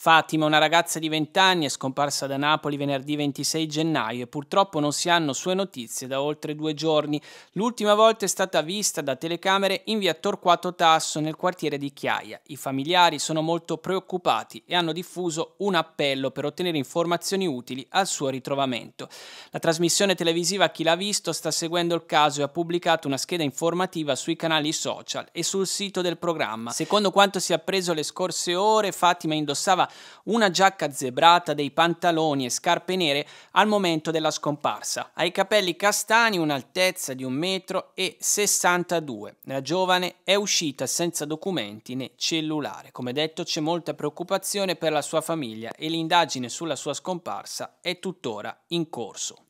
Fatima, una ragazza di 20 anni, è scomparsa da Napoli venerdì 26 gennaio e purtroppo non si hanno sue notizie da oltre due giorni. L'ultima volta è stata vista da telecamere in via Torquato Tasso nel quartiere di Chiaia. I familiari sono molto preoccupati e hanno diffuso un appello per ottenere informazioni utili al suo ritrovamento. La trasmissione televisiva Chi l'ha visto sta seguendo il caso e ha pubblicato una scheda informativa sui canali social e sul sito del programma. Secondo quanto si è appreso le scorse ore, Fatima indossava una giacca zebrata, dei pantaloni e scarpe nere al momento della scomparsa. Ha i capelli castani, un'altezza di 1,62 m. La giovane è uscita senza documenti né cellulare. Come detto c'è molta preoccupazione per la sua famiglia e l'indagine sulla sua scomparsa è tuttora in corso.